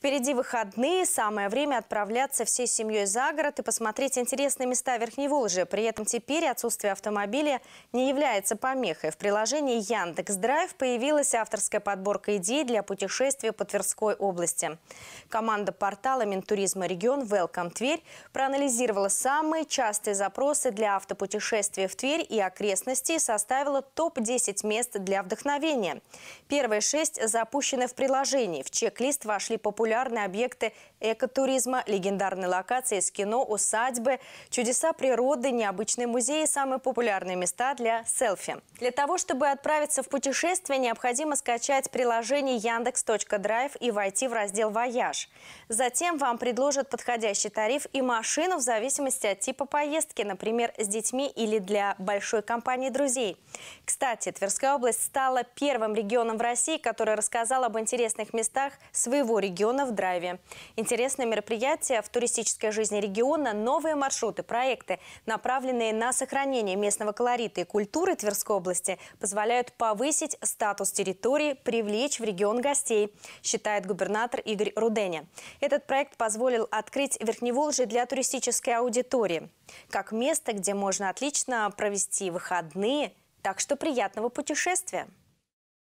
Впереди выходные, самое время отправляться всей семьей за город и посмотреть интересные места Верхней Волжи. При этом теперь отсутствие автомобиля не является помехой. В приложении Яндекс.Драйв появилась авторская подборка идей для путешествия по Тверской области. Команда портала Минтуризма регион Welcome Тверь проанализировала самые частые запросы для автопутешествия в Тверь и окрестности и составила топ-10 мест для вдохновения. Первые шесть запущены в приложении. В чек-лист вошли популярные популярные объекты экотуризма, легендарные локации из кино, усадьбы, чудеса природы, необычные музеи – самые популярные места для селфи. Для того, чтобы отправиться в путешествие, необходимо скачать приложение Яндекс.Драйв и войти в раздел «Вояж». Затем вам предложат подходящий тариф и машину в зависимости от типа поездки, например, с детьми или для большой компании друзей. Кстати, Тверская область стала первым регионом в России, который рассказал об интересных местах своего региона региона в драйве. Интересные мероприятия в туристической жизни региона, новые маршруты, проекты, направленные на сохранение местного колорита и культуры Тверской области, позволяют повысить статус территории, привлечь в регион гостей, считает губернатор Игорь Руденя. Этот проект позволил открыть Верхневолжье для туристической аудитории. Как место, где можно отлично провести выходные, так что приятного путешествия!